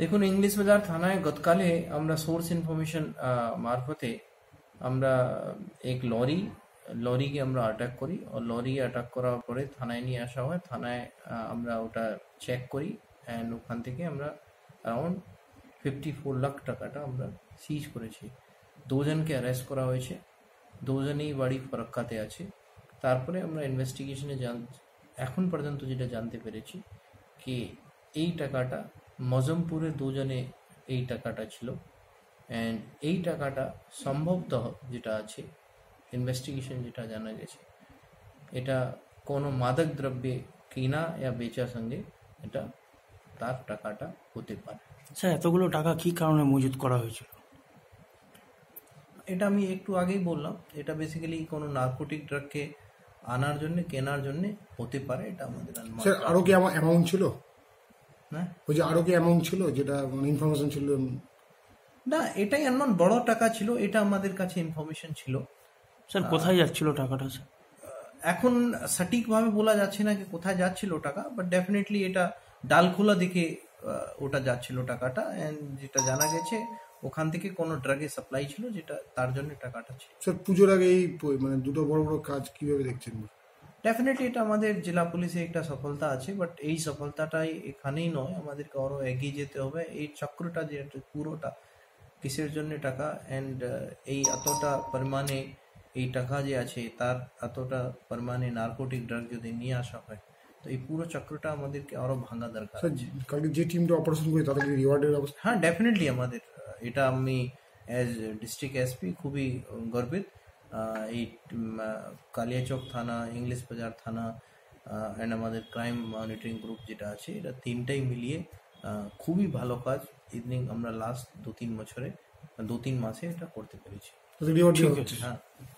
দেখুন ইংলিশ বাজার থানায় গতকালে আমরা সোর্স ইনফরমেশন মারফতে আমরা এক লরি লরিকে আমরা অ্যাটাক করি ও লরি অ্যাটাক করার পরে থানায় নিয়ে আসা হয় থানায় আমরা ওটা চেক করি অ্যান্ড ওখান থেকে আমরা অ্যারাউন্ড ফিফটি ফোর লাখ টাকাটা আমরা সিজ করেছি দুজনকে অ্যারেস্ট করা হয়েছে দুজনেই বাড়ি ফরাক্কাতে আছে তারপরে আমরা ইনভেস্টিগেশনে জান এখন পর্যন্ত যেটা জানতে পেরেছি কি এই টাকাটা মজমপুরে দুজনে এই টাকাটা ছিল অ্যান্ড এই টাকাটা সম্ভবত যেটা আছে ইনভেস্টিগেশন যেটা জানা গেছে এটা কোনো মাদক দ্রব্যে কিনা বা বেচার সঙ্গে এটা তার টাকাটা হতে পারে স্যার আচ্ছা, এতগুলো টাকা কি কারণে মজুত করা হয়েছিল এটা আমি একটু আগেই বললাম এটা বেসিক্যালি কোনো নার্কোটিক ড্রাগকে আনার জন্য কেনার জন্য হতে পারে এটা আমাদের স্যার আরও কি আমার অ্যামাউন্ট ছিল হ্যাঁ ওই যে আরো কি অ্যামাউন্ট ছিল যেটা ইনফরমেশন মানে ছিল না এটাই এমন বড় টাকা ছিল এটা আমাদের কাছে ইনফরমেশন ছিল স্যার কোথায় যাচ্ছিল টাকাটা স্যার এখন সঠিকভাবে বলা যাচ্ছে না যে কোথায় যাচ্ছিল টাকা বাট ডেফিনেটলি এটা ডালখোলা দিকে ওটা যাচ্ছিল টাকাটা অ্যান্ড যেটা জানা গেছে ওখান থেকে কোনো ড্রাগে সাপ্লাই ছিল যেটা তার জন্য টাকাটা ছিল স্যার পুজোর আগে এই মানে দুটো বড় বড় কাজ কিভাবে দেখছেন ডেফিনেটলি এটা আমাদের জেলা পুলিশে একটা সফলতা আছে বাট এই সফলতাটাই এখানেই নয় আমাদেরকে আরও এগিয়ে যেতে হবে এই চক্রটা যে পুরোটা কিসের জন্য টাকা অ্যান্ড এই এতটা পরিমাণে এই টাকা যে আছে তার এতটা পরিমাণে নার্কোটিক ড্রাগ যদি নিয়ে আসা হয় তো এই পুরো চক্রটা আমাদেরকে আরো ভাঙা দরকার কালকে যে টিমটা অপারেশন করে তাদেরকে রিওয়ার্ডের হ্যাঁ ডেফিনেটলি আমাদের এটা আমি অ্যাজ ডিস্ট্রিক্ট এসপি খুবই গর্বিত এই কালিয়াচক থানা ইংলিশ বাজার থানা অ্যান্ড আমাদের ক্রাইম মনিটরিং গ্রুপ যেটা আছে এটা তিনটাই মিলিয়ে খুবই ভালো কাজ ইভিনিং আমরা লাস্ট দু তিন বছরে দু তিন মাসে এটা করতে পেরেছি হ্যাঁ